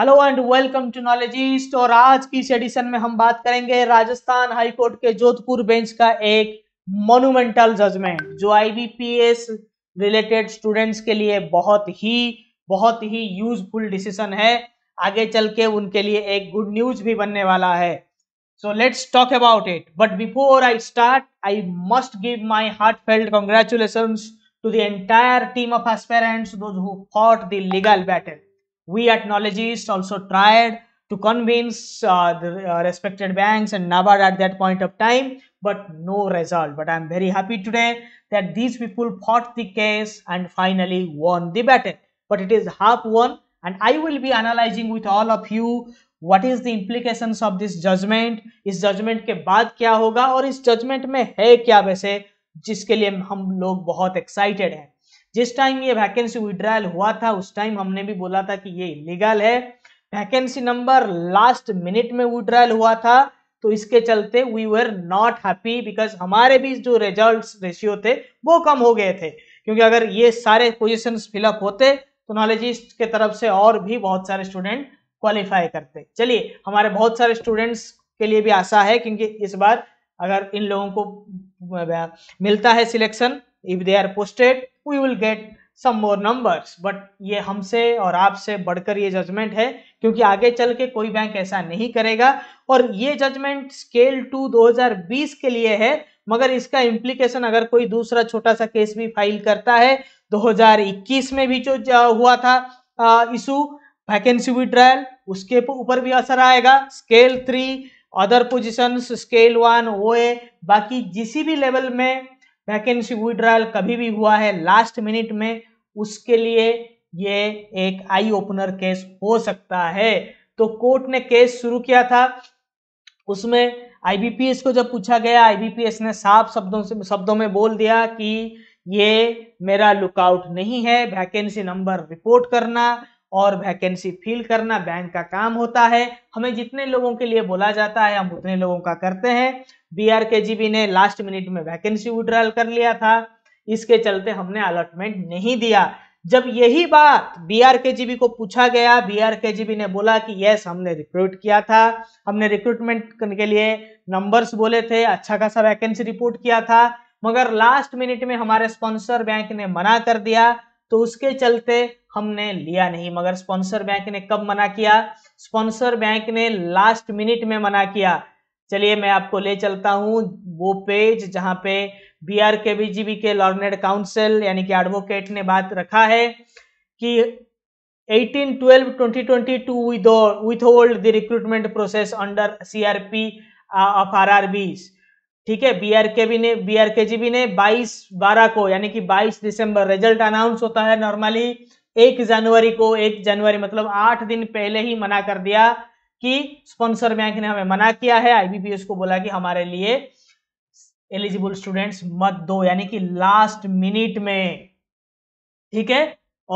Hello and welcome to knowledgist और आज की इस एडिशन में हम बात करेंगे राजस्थान हाई कोर्ट के जोधपुर बेंच का एक मोनूमेंटल जजमेंट जो आईबीपीएस रिलेटेड स्टूडेंट्स के लिए बहुत ही बहुत ही यूजफुल डिसीजन है आगे चल के उनके लिए एक गुड न्यूज भी बनने वाला है so let's talk about it but before I start I must give my heartfelt congratulation to their team of aspirants those who fought We at ethnologists also tried to convince uh, the uh, respected banks and NABARD at that point of time, but no result. But I am very happy today that these people fought the case and finally won the battle. But it is half won and I will be analyzing with all of you what is the implications of this judgment, Is judgment ke baad kya hoga? Or is judgment में kya क्या वैसे जिसके लिए हम लोग बहुत excited हैं जिस टाइम ये वैकेंसी विड्रायल हुआ था उस टाइम हमने भी बोला था कि ये इलीगल है वैकेंसी नंबर लास्ट मिनट में विड्रायल हुआ था तो इसके चलते we were not happy because हमारे भी जो रिजल्ट रेशियो थे वो कम हो गए थे क्योंकि अगर ये सारे पोजिशन फिलअप होते तो नॉलेजिस्ट के तरफ से और भी बहुत सारे स्टूडेंट क्वालिफाई करते चलिए हमारे बहुत सारे स्टूडेंट्स के लिए भी आशा है क्योंकि इस बार अगर इन लोगों को मिलता है selection if they are posted we will get some more numbers but ये हमसे और आपसे बढ़कर ये जजमेंट है क्योंकि आगे चल के कोई बैंक ऐसा नहीं करेगा और ये जजमेंट स्केल टू 2020 के लिए है मगर इसका इम्प्लीकेशन अगर कोई दूसरा छोटा सा केस भी फाइल करता है 2021 में भी जो हुआ था इशू वैकेंसी विड्रायल उसके ऊपर भी असर आएगा scale three other position scale one ओ बाकी जिस भी लेवल में वैकेंसी विड्रॉल कभी भी हुआ है लास्ट मिनट में उसके लिए ये एक आई ओपनर केस हो सकता है तो कोर्ट ने केस शुरू किया था उसमें आईबीपीएस को जब पूछा गया आईबीपीएस ने साफ शब्दों से शब्दों में बोल दिया कि ये मेरा लुकआउट नहीं है वैकेंसी नंबर रिपोर्ट करना और वैकेंसी फिल करना बैंक का काम होता है हमें जितने लोगों के लिए बोला जाता है हम उतने लोगों का करते हैं B R K G B ने लास्ट मिनट में वैकेंसी विड्रॉल कर लिया था इसके चलते हमने अलॉटमेंट नहीं दिया जब यही बात B R K G B को पूछा गया B R K G B ने बोला कि यस हमने रिक्रूट किया था हमने रिक्रूटमेंट करने के लिए नंबर्स बोले थे अच्छा खासा वैकेंसी रिपोर्ट किया था मगर लास्ट मिनट में हमारे स्पॉन्सर बैंक ने मना कर दिया तो उसके चलते हमने लिया नहीं मगर स्पॉन्सर बैंक ने कब मना किया स्पॉन्सर बैंक ने लास्ट मिनट में मना किया चलिए मैं आपको ले चलता हूं वो पेज जहां पे बी आर के बी के लॉर्नेड काउंसिल यानी कि एडवोकेट ने बात रखा है कि 18 12 2022 withhold the recruitment process under CRP of RRBs ठीक है बीआरके भी ने बीआरके जी ने 22 बारह को यानी कि 22 दिसंबर रिजल्ट अनाउंस होता है नॉर्मली एक जनवरी को एक जनवरी मतलब आठ दिन पहले ही मना कर दिया कि स्पॉन्सर बैंक ने हमें मना किया है आईबीपीएस को बोला कि हमारे लिए एलिजिबल स्टूडेंट्स मत दो यानी कि लास्ट मिनट में ठीक है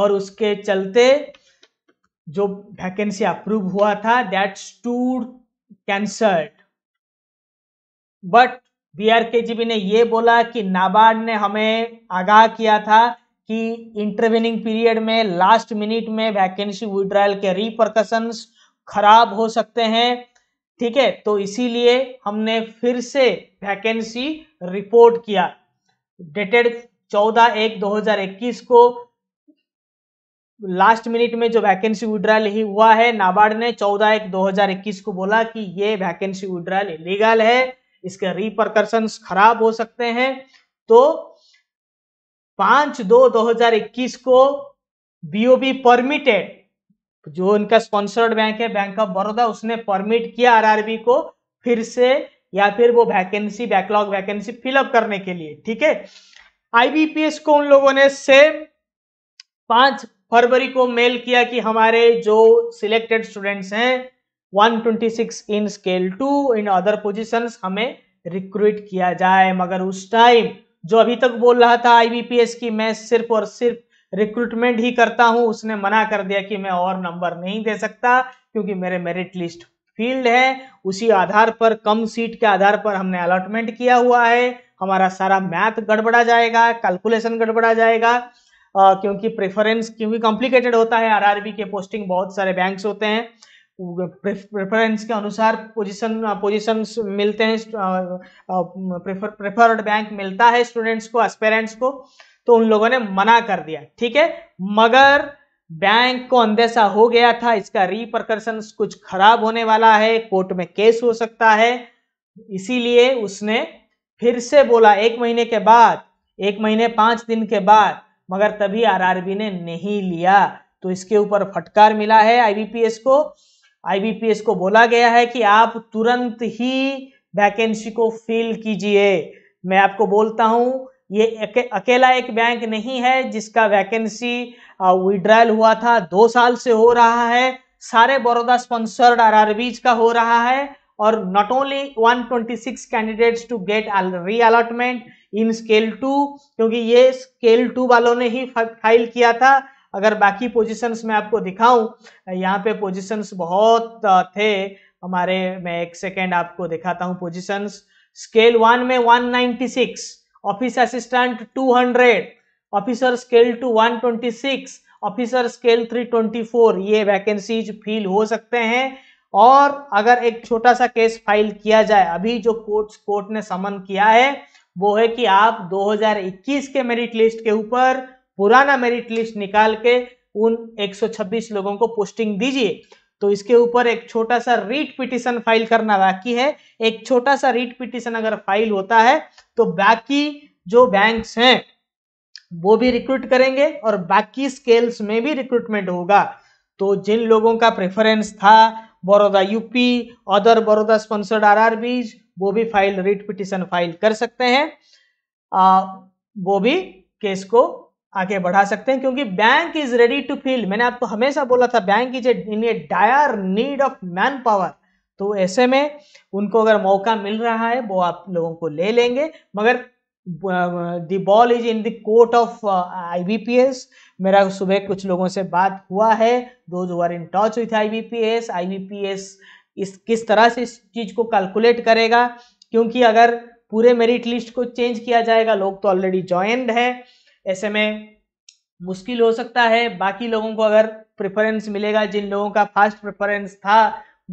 और उसके चलते जो वैकेंसी अप्रूव हुआ था that's to cancelled but B ने यह बोला कि नाबार्ड ने हमें आगाह किया था कि इंटरवीनिंग पीरियड में लास्ट मिनट में वैकेंसी विड्रायल के रिप्रकशन खराब हो सकते हैं ठीक है तो इसीलिए हमने फिर से वैकेंसी रिपोर्ट किया डेटेड 14 एक 2021 को लास्ट मिनट में जो वैकेंसी विड्रायल ही हुआ है नाबार्ड ने 14 एक 2021 को बोला कि ये वैकेंसी विड्रॉयल इलीगल है इसके रिप्रकर्शन खराब हो सकते हैं तो पांच दो 2021 को बीओबी परमिटेड जो उनका स्पॉन्सर्ड बैंक है बैंक ऑफ बड़ौदा उसने परमिट किया आरआरबी को फिर से या फिर वो वैकेंसी बैकलॉग वैकेंसी फिलअप करने के लिए ठीक है आईबीपीएस को उन लोगों ने सेम पांच फरवरी को मेल किया कि हमारे जो सिलेक्टेड स्टूडेंट्स हैं 126 in scale two in other positions हमें रिक्रूट किया जाए मगर उस टाइम जो अभी तक बोल रहा था आईबीपीएस की मैं सिर्फ और सिर्फ रिक्रूटमेंट ही करता हूं उसने मना कर दिया कि मैं और नंबर नहीं दे सकता क्योंकि मेरे मेरिट लिस्ट फील्ड है उसी आधार पर कम सीट के आधार पर हमने अलॉटमेंट किया हुआ है हमारा सारा मैथ गड़बड़ा जाएगा कैलकुलेशन गड़बड़ा जाएगा आ, क्योंकि प्रेफरेंस क्योंकि कॉम्प्लिकेटेड होता है आरआरबी के पोस्टिंग बहुत सारे बैंक्स होते हैं प्रेफरेंस के अनुसार पोजीशन पोजीशन मिलते हैं प्रेफर्ड बैंक मिलता है स्टूडेंट्स को एस्पेरेंट्स को तो उन लोगों ने मना कर दिया ठीक है मगर बैंक को अंदेशा हो गया था इसका रिप्रकर्शन कुछ खराब होने वाला है कोर्ट में केस हो सकता है इसीलिए उसने फिर से बोला एक महीने के बाद एक महीने पांच दिन के बाद मगर तभी आरआरबी ने नहीं लिया तो इसके ऊपर फटकार मिला है आईबीपीएस को आईबीपीएस को बोला गया है कि आप तुरंत ही वैकेंसी को फिल कीजिए मैं आपको बोलता हूं ये अकेला एक बैंक नहीं है जिसका वैकेंसी विड्रायल हुआ था दो साल से हो रहा है सारे बड़ौदा स्पॉन्सर्ड आरआरबीज का हो रहा है और not only 126 candidates to get re allotment in scale two क्योंकि ये स्केल टू वालों ने ही फाइल किया था अगर बाकी पोजीशंस में आपको दिखाऊं यहाँ पे पोजीशंस बहुत थे हमारे मैं एक सेकेंड आपको दिखाता हूँ पोजिशन स्केल वन में 196 office assistant 200 officer scale two 126 officer scale 324 ये वैकेंसीज फील हो सकते हैं और अगर एक छोटा सा केस फाइल किया जाए अभी जो कोर्ट कोर्ट ने समन किया है वो है कि आप 2021 के मेरिट लिस्ट के ऊपर पुराना मेरिट लिस्ट निकाल के उन 126 लोगों को पोस्टिंग दीजिए तो इसके ऊपर एक छोटा सा रीट पिटिशन फाइल करना बाकी है एक छोटा सा रीट पिटिशन अगर फाइल होता है तो बाकी जो बैंक्स हैं वो भी रिक्रूट करेंगे और बाकी स्केल्स में भी रिक्रूटमेंट होगा तो जिन लोगों का प्रेफरेंस था Baroda UP other Baroda sponsored RRBs वो भी फाइल रीट पिटिशन फाइल कर सकते हैं आ, वो भी केस को आगे बढ़ा सकते हैं क्योंकि bank is ready to fill मैंने आपको हमेशा बोला था bank is in a dire need of manpower तो ऐसे में उनको अगर मौका मिल रहा है वो आप लोगों को ले लेंगे मगर the ball is in the court of IBPS मेरा सुबह कुछ लोगों से बात हुआ है जो are in touch with IBPS IBPS इस किस तरह से इस चीज़ को कैलकुलेट करेगा क्योंकि अगर पूरे मेरिट लिस्ट को चेंज किया जाएगा लोग तो ऑलरेडी ज्वाइंड है ऐसे में मुश्किल हो सकता है बाकी लोगों को अगर प्रेफरेंस मिलेगा जिन लोगों का फास्ट प्रेफरेंस था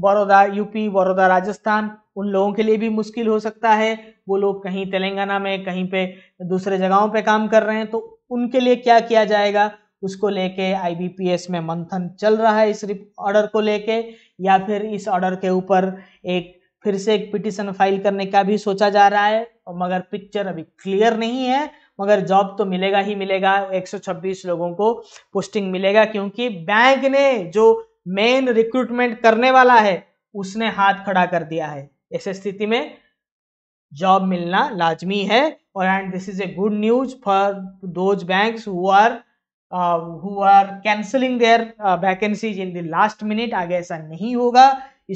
बड़ौदा यूपी बड़ौदा राजस्थान उन लोगों के लिए भी मुश्किल हो सकता है वो लोग कहीं तेलंगाना में कहीं पे दूसरे जगहों पे काम कर रहे हैं तो उनके लिए क्या किया जाएगा उसको लेके आईबीपीएस में मंथन चल रहा है इस ऑर्डर को लेके या फिर इस ऑर्डर के ऊपर एक फिर से एक पिटिशन फाइल करने का भी सोचा जा रहा है और मगर पिक्चर अभी क्लियर नहीं है मगर जॉब तो मिलेगा ही मिलेगा 126 लोगों को पोस्टिंग मिलेगा क्योंकि बैंक ने जो मेन रिक्रूटमेंट करने वाला है उसने हाथ खड़ा कर दिया है ऐसे स्थिति में जॉब मिलना लाजमी है और and this is a good news for those bank who are who are cancelling their vacancies in the last minute आगे ऐसा नहीं होगा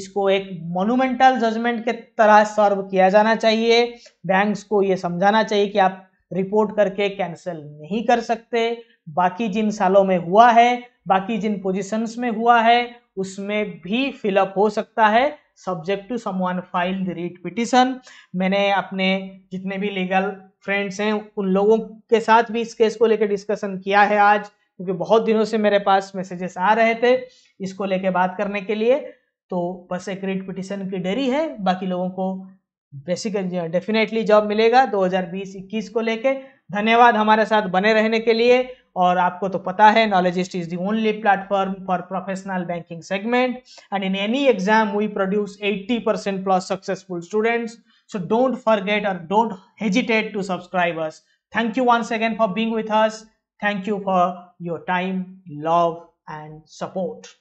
इसको एक मोनूमेंटल जजमेंट के तरह सर्व किया जाना चाहिए बैंक्स को ये समझाना चाहिए कि आप रिपोर्ट करके कैंसिल नहीं कर सकते बाकी जिन सालों में हुआ है बाकी जिन पोजीशंस में हुआ है उसमें भी फिलअप हो सकता है subject to someone file the writ petition मैंने अपने जितने भी लीगल फ्रेंड्स हैं उन लोगों के साथ भी इस केस को लेकर डिस्कशन किया है आज क्योंकि बहुत दिनों से मेरे पास मैसेजेस आ रहे थे इसको लेके बात करने के लिए तो बस एक रीट पिटिशन की डेरी है बाकी लोगों को बेसिक इंजीनियर डेफिनेटली जॉब मिलेगा 2020-21 को लेके धन्यवाद हमारे साथ बने रहने के लिए और आपको तो पता है Knowledgist is the only platform for professional banking segment and in any exam we produce 80 percent plus successful students so don't forget और don't hesitate to subscribe us thank you once again for being with us thank you for your time love and support